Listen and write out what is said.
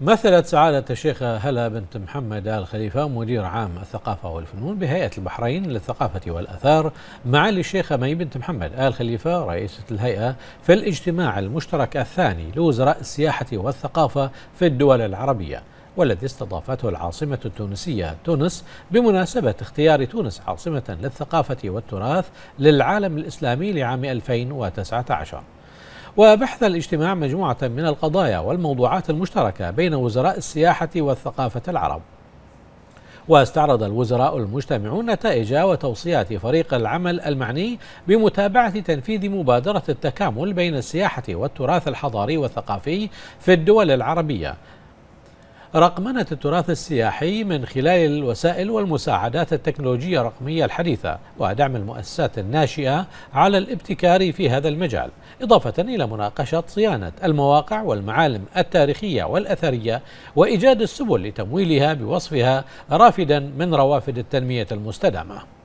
مثلت سعادة الشيخة هلا بنت محمد آل خليفة مدير عام الثقافة والفنون بهيئة البحرين للثقافة والأثار معالي الشيخة مي بنت محمد آل خليفة رئيسة الهيئة في الاجتماع المشترك الثاني لوزراء السياحة والثقافة في الدول العربية والذي استضافته العاصمة التونسية تونس بمناسبة اختيار تونس عاصمة للثقافة والتراث للعالم الإسلامي لعام 2019 وبحث الاجتماع مجموعة من القضايا والموضوعات المشتركة بين وزراء السياحة والثقافة العرب واستعرض الوزراء المجتمعون نتائج وتوصيات فريق العمل المعني بمتابعة تنفيذ مبادرة التكامل بين السياحة والتراث الحضاري والثقافي في الدول العربية رقمنة التراث السياحي من خلال الوسائل والمساعدات التكنولوجية الرقمية الحديثة ودعم المؤسسات الناشئة على الابتكار في هذا المجال إضافة إلى مناقشة صيانة المواقع والمعالم التاريخية والأثرية وإيجاد السبل لتمويلها بوصفها رافدا من روافد التنمية المستدامة